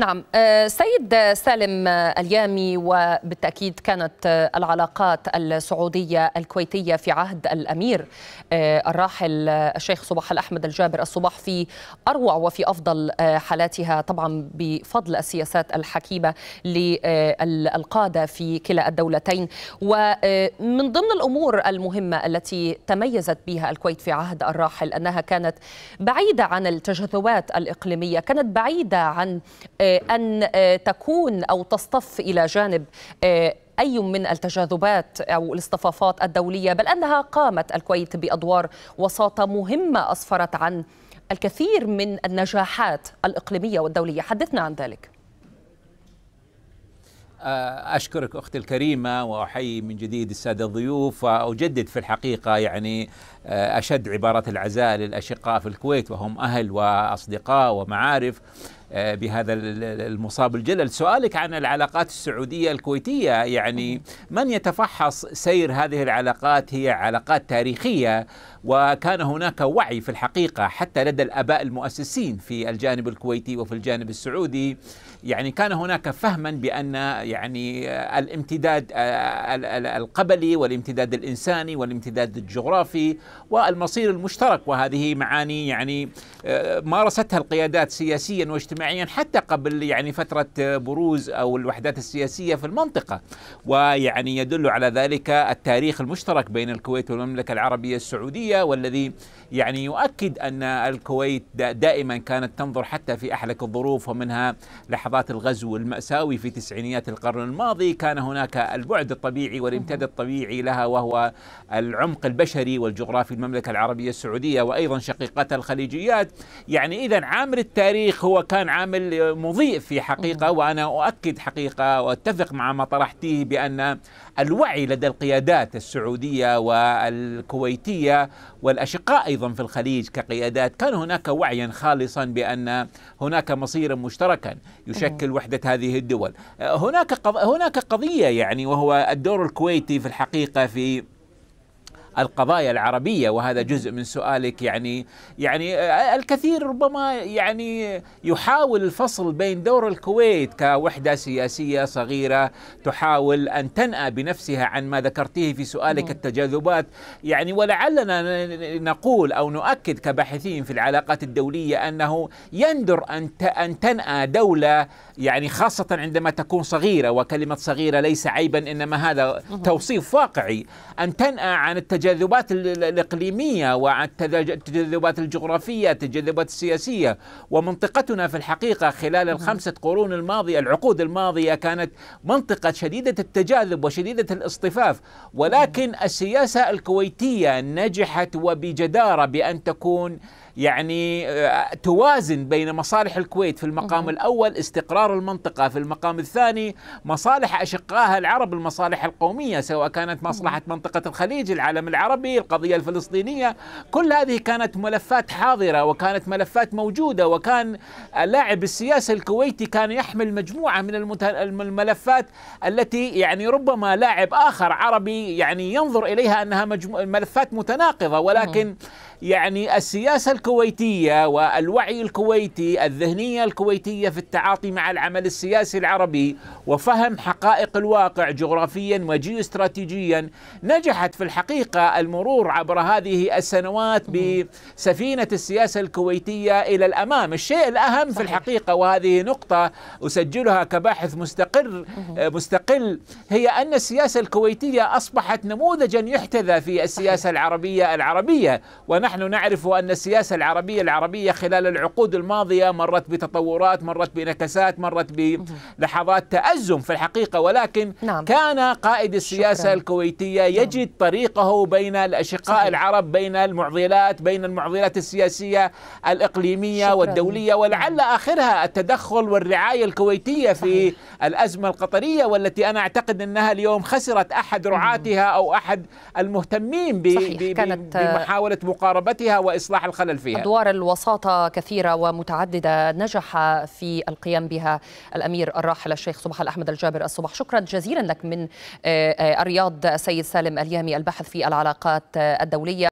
نعم آه، سيد سالم اليامي وبالتأكيد كانت آه، العلاقات السعودية الكويتية في عهد الأمير آه، الراحل الشيخ صباح الأحمد الجابر الصباح في أروع وفي أفضل حالاتها طبعا بفضل السياسات الحكيمة للقادة في كلا الدولتين ومن ضمن الأمور المهمة التي تميزت بها الكويت في عهد الراحل أنها كانت بعيدة عن التجاذبات الإقليمية كانت بعيدة عن أن آه، تكون أو تصطف إلى جانب آه، أي من التجاذبات أو الاصطفافات الدولية بل أنها قامت الكويت بأدوار وساطة مهمة أسفرت عن الكثير من النجاحات الإقليمية والدولية حدثنا عن ذلك آه، أشكرك أختي الكريمة وأحيي من جديد السادة الضيوف وأجدد في الحقيقة يعني أشد عباره العزاء للأشقاء في الكويت وهم أهل وأصدقاء ومعارف آه، بهذا المصاب الجلل سؤالك عن العلاقات السعودية الكويتية يعني من يتفحص سير هذه العلاقات هي علاقات تاريخية وكان هناك وعي في الحقيقة حتى لدى الأباء المؤسسين في الجانب الكويتي وفي الجانب السعودي يعني كان هناك فهما بأن يعني آه، الامتداد آه، القبلي والامتداد الإنساني والامتداد الجغرافي والمصير المشترك وهذه معاني يعني مارستها القيادات سياسيا واجتماعيا اجتماعيا حتى قبل يعني فترة بروز أو الوحدات السياسية في المنطقة ويعني يدل على ذلك التاريخ المشترك بين الكويت والمملكة العربية السعودية والذي يعني يؤكد أن الكويت دائما كانت تنظر حتى في أحلك الظروف ومنها لحظات الغزو المأساوي في تسعينيات القرن الماضي كان هناك البعد الطبيعي والامتداد الطبيعي لها وهو العمق البشري والجغرافي المملكة العربية السعودية وأيضا شقيقتها الخليجيات يعني إذا عامل التاريخ هو كان عامل مضيء في حقيقه وانا اؤكد حقيقه واتفق مع ما طرحتيه بان الوعي لدى القيادات السعوديه والكويتيه والاشقاء ايضا في الخليج كقيادات كان هناك وعيا خالصا بان هناك مصيرا مشتركا يشكل وحده هذه الدول هناك هناك قضيه يعني وهو الدور الكويتي في الحقيقه في القضايا العربية وهذا جزء من سؤالك يعني يعني آه، الكثير ربما يعني يحاول الفصل بين دور الكويت كوحدة سياسية صغيرة تحاول أن تنأى بنفسها عن ما ذكرتيه في سؤالك نعم. التجاذبات يعني ولعلنا نقول أو نؤكد كباحثين في العلاقات الدولية أنه يندر أن أن تنأى دولة يعني خاصة عندما تكون صغيرة وكلمة صغيرة ليس عيبا إنما هذا توصيف واقعي أن تنأى عن التجاذبات التجاذبات الإقليمية والتجاذبات الجغرافية التجاذبات السياسية ومنطقتنا في الحقيقة خلال نعم. الخمسة قرون الماضية العقود الماضية كانت منطقة شديدة التجاذب وشديدة الاصطفاف ولكن نعم. السياسة الكويتية نجحت وبجدارة بأن تكون يعني آه، توازن بين مصالح الكويت في المقام الأول استقرار المنطقة في المقام الثاني مصالح أشقائها العرب المصالح القومية سواء كانت مصلحة منطقة الخليج العالم العربي القضية الفلسطينية كل هذه كانت ملفات حاضرة وكانت ملفات موجودة وكان اللاعب السياسي الكويتي كان يحمل مجموعة من الملفات التي يعني ربما لاعب آخر عربي يعني ينظر إليها أنها ملفات متناقضة ولكن يعني السياسة الكويتية والوعي الكويتي الذهنية الكويتية في التعاطي مع العمل السياسي العربي وفهم حقائق الواقع جغرافيا وجيوستراتيجيا نجحت في الحقيقة المرور عبر هذه السنوات بسفينة السياسة الكويتية إلى الأمام الشيء الأهم في الحقيقة وهذه نقطة أسجلها كباحث مستقر آه، مستقل هي أن السياسة الكويتية أصبحت نموذجا يحتذى في السياسة العربية العربية ونحن نحن نعرف أن السياسة العربية العربية خلال العقود الماضية مرت بتطورات مرت بنكسات مرت بلحظات تأزم في الحقيقة ولكن نعم. كان قائد السياسة شكرا. الكويتية نعم. يجد طريقه بين الأشقاء صحيح. العرب بين المعضلات بين المعضلات السياسية الإقليمية شكرا. والدولية ولعل نعم. آخرها التدخل والرعاية الكويتية في صحيح. الأزمة القطرية والتي أنا أعتقد أنها اليوم خسرت أحد رعاتها أو أحد المهتمين بمحاولة مقارنة محاربتها وإصلاح الخلل فيها أدوار الوساطة كثيرة ومتعددة نجح في القيام بها الأمير الراحل الشيخ صباح الأحمد الجابر الصباح شكرا جزيلا لك من آه، آه، الرياض سيد سالم اليامي الباحث في العلاقات آه، الدولية